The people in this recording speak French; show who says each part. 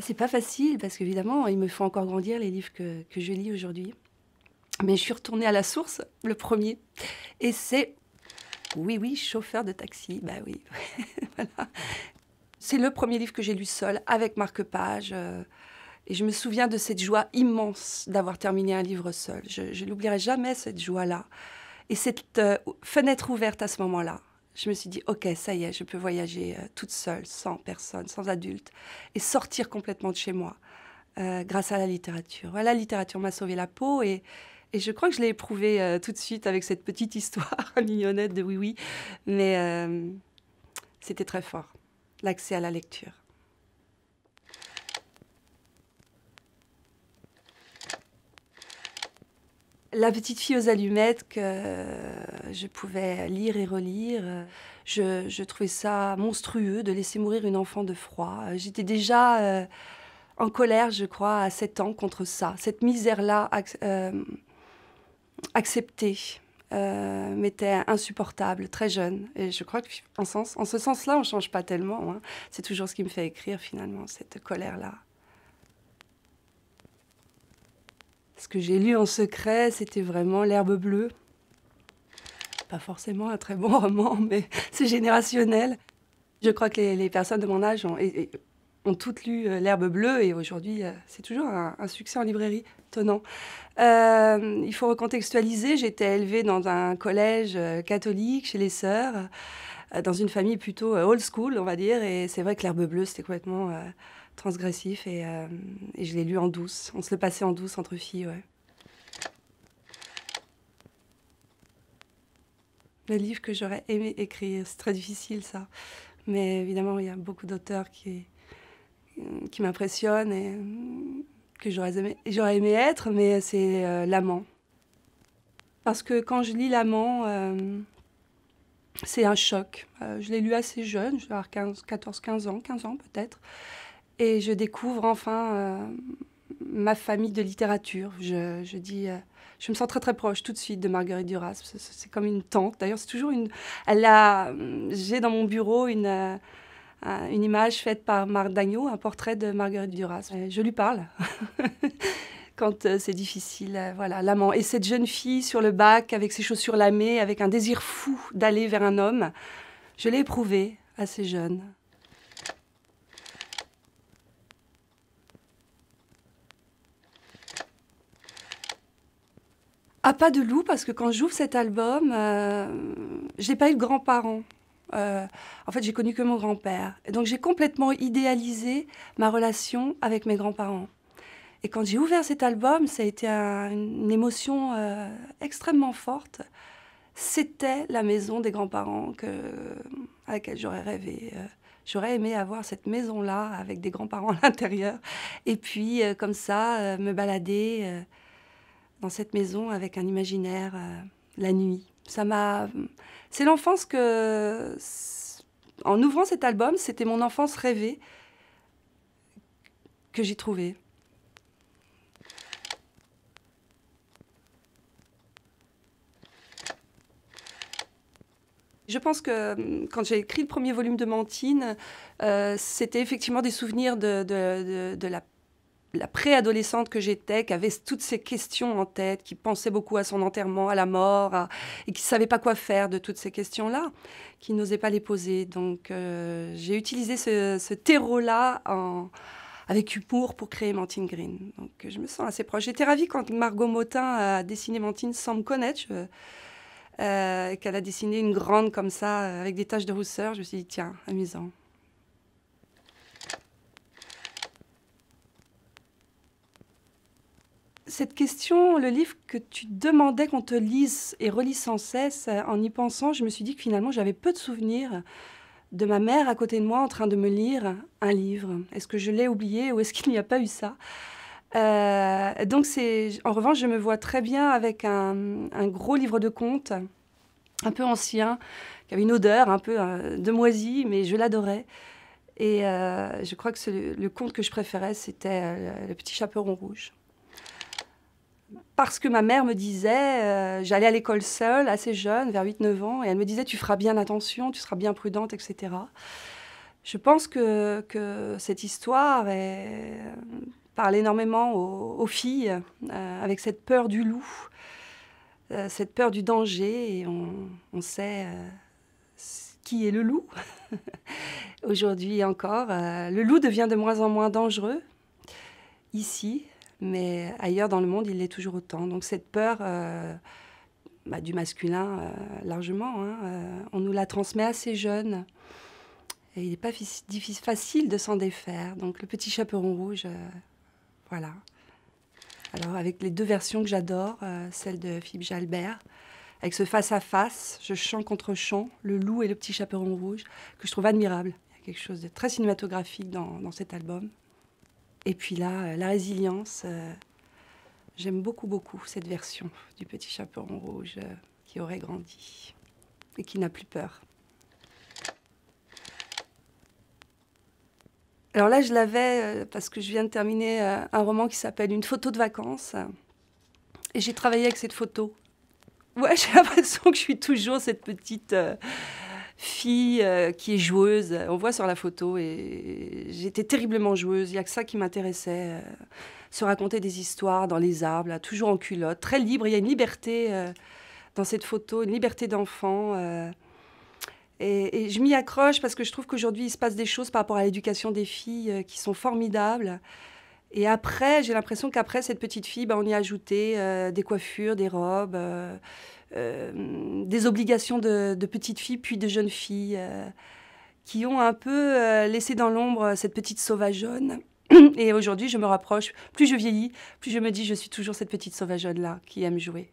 Speaker 1: Bah, c'est pas facile parce qu'évidemment, il me faut encore grandir les livres que, que je lis aujourd'hui. Mais je suis retournée à la source, le premier, et c'est oui, oui, chauffeur de taxi. Bah oui, voilà. C'est le premier livre que j'ai lu seul, avec marque-page. Euh, et je me souviens de cette joie immense d'avoir terminé un livre seul. Je, je n'oublierai jamais cette joie-là. Et cette euh, fenêtre ouverte à ce moment-là je me suis dit, OK, ça y est, je peux voyager euh, toute seule, sans personne, sans adulte, et sortir complètement de chez moi, euh, grâce à la littérature. Voilà, la littérature m'a sauvé la peau, et, je crois que je l'ai éprouvé euh, tout de suite avec cette petite histoire mignonnette de oui-oui, mais c'était très fort, l'accès à la lecture. La petite fille aux allumettes que je pouvais lire et relire, je, trouvais ça monstrueux de laisser mourir une enfant de froid. J'étais déjà euh, en colère, je crois, à 7 ans contre ça, cette misère-là euh, acceptée. Euh, m'était insupportable, très jeune. Et je crois que, en, ce sens-là, on ne change pas tellement. Hein. C'est toujours ce qui me fait écrire, finalement, cette colère-là. que j'ai lu en secret, c'était vraiment L'herbe bleue. Pas forcément un très bon roman, mais c'est générationnel. Je crois que les, personnes de mon âge ont, toutes lu euh, L'herbe bleue et aujourd'hui, euh, c'est toujours un, succès en librairie. Étonnant. Euh, il faut recontextualiser. J'étais élevée dans un collège catholique chez les sœurs, dans une famille plutôt old school, on va dire. Et c'est vrai que L'herbe bleue, c'était complètement transgressif et, je l'ai lu en douce. On se le passait en douce entre filles, ouais. le livre que j'aurais aimé écrire. C'est très difficile ça. Mais évidemment, il y a beaucoup d'auteurs qui, euh, qui m'impressionnent et que j'aurais aimé, j'aurais aimé être, mais c'est euh, l'amant. Parce que quand je lis l'amant, euh, c'est un choc. je l'ai lu assez jeune, je vais avoir 15, 14, 15 ans, 15 ans peut-être. Et je découvre enfin ma famille de littérature. Je, je dis, euh, je me sens très très proche tout de suite de Marguerite Duras. C'est comme une tante. D'ailleurs, c'est toujours une. Elle a, hum, j'ai dans mon bureau une euh, image faite par Marc Dagneau, un portrait de Marguerite Duras. Je lui parle. quand euh, c'est difficile, voilà, l'amant. Et cette jeune fille sur le bac, avec ses chaussures lamées, avec un désir fou d'aller vers un homme, je l'ai éprouvée assez jeune. Ah, pas de loup, parce que quand j'ouvre cet album, euh, j'ai pas eu de grands-parents. Euh, en fait, j'ai connu que mon grand-père. donc, j'ai complètement idéalisé ma relation avec mes grands-parents. Et quand j'ai ouvert cet album, ça a été une émotion euh, extrêmement forte. C'était la maison des grands-parents à laquelle j'aurais rêvé. J'aurais aimé avoir cette maison-là avec des grands-parents à l'intérieur. Et puis, comme ça, me balader dans cette maison avec un imaginaire, euh, la nuit. Ça m'a. C'est l'enfance que. En ouvrant cet album, c'était mon enfance rêvée que j'ai trouvée. Je pense que hum, quand j'ai écrit le premier volume de Mantine, euh, c'était effectivement des souvenirs de, la paix, de la la préadolescente que j'étais, qui avait toutes ces questions en tête, qui pensait beaucoup à son enterrement, à la mort, et qui ne savait pas quoi faire de toutes ces questions-là, qui n'osait pas les poser. Donc euh, j'ai utilisé ce, terreau-là avec humour pour créer Mantine Green. Donc je me sens assez proche. J'étais ravie quand Margot Motin a dessiné Mantine sans me connaître. Euh, qu'elle a dessiné une grande comme ça, euh, avec des taches de rousseur. Je me suis dit, tiens, amusant. cette question, le livre que tu demandais qu'on te lise et relise sans cesse, euh, en y pensant, je me suis dit que finalement j'avais peu de souvenirs de ma mère à côté de moi en train de me lire un livre. Est-ce que je l'ai oublié ou est-ce qu'il n'y a pas eu ça euh, donc c'est, en revanche, je me vois très bien avec un, gros livre de contes, un peu ancien, qui avait une odeur un peu euh, de moisie, mais je l'adorais. Et je crois que le conte que je préférais, c'était Le Petit Chaperon Rouge parce que ma mère me disait, euh, j'allais à l'école seule, assez jeune, vers 8-9 ans, et elle me disait, tu feras bien attention, tu seras bien prudente, etc. Je pense que, cette histoire euh, parle énormément aux, filles, euh, avec cette peur du loup, cette peur du danger, et on sait qui est le loup. Aujourd'hui encore, le loup devient de moins en moins dangereux, ici, mais ailleurs dans le monde, il l'est toujours autant. Donc cette peur euh, bah, du masculin, euh, largement, hein, euh, on nous la transmet assez jeune. Et il n'est pas facile de s'en défaire. Donc le petit chaperon rouge, voilà. Alors avec les deux versions que j'adore, celle de Philippe Jalbert, avec ce face-à-face, je chante contre chant, le loup et le petit chaperon rouge, que je trouve admirable. Il y a quelque chose de très cinématographique dans cet album. Et puis là, euh, la résilience. Euh, j'aime beaucoup, beaucoup cette version du petit chaperon rouge euh, qui aurait grandi et qui n'a plus peur. Alors là, je l'avais parce que je viens de terminer un roman qui s'appelle Une photo de vacances. Et j'ai travaillé avec cette photo. Ouais, j'ai l'impression que je suis toujours cette petite fille euh, qui est joueuse. On voit sur la photo et j'étais terriblement joueuse. Il n'y a que ça qui m'intéressait. Euh, se raconter des histoires dans les arbres, toujours en culotte, très libre. Il y a une liberté euh, dans cette photo, une liberté d'enfant. Et, je m'y accroche parce que je trouve qu'aujourd'hui, il se passe des choses par rapport à l'éducation des filles qui sont formidables. Et après, j'ai l'impression qu'après cette petite fille, ben, on y a ajouté des coiffures, des robes euh, des obligations de, petite petites filles puis de jeunes filles euh, qui ont un peu euh, laissé dans l'ombre cette petite sauvageonne. Et aujourd'hui, je me rapproche. Plus je vieillis, plus je me dis, je suis toujours cette petite sauvageonne-là qui aime jouer.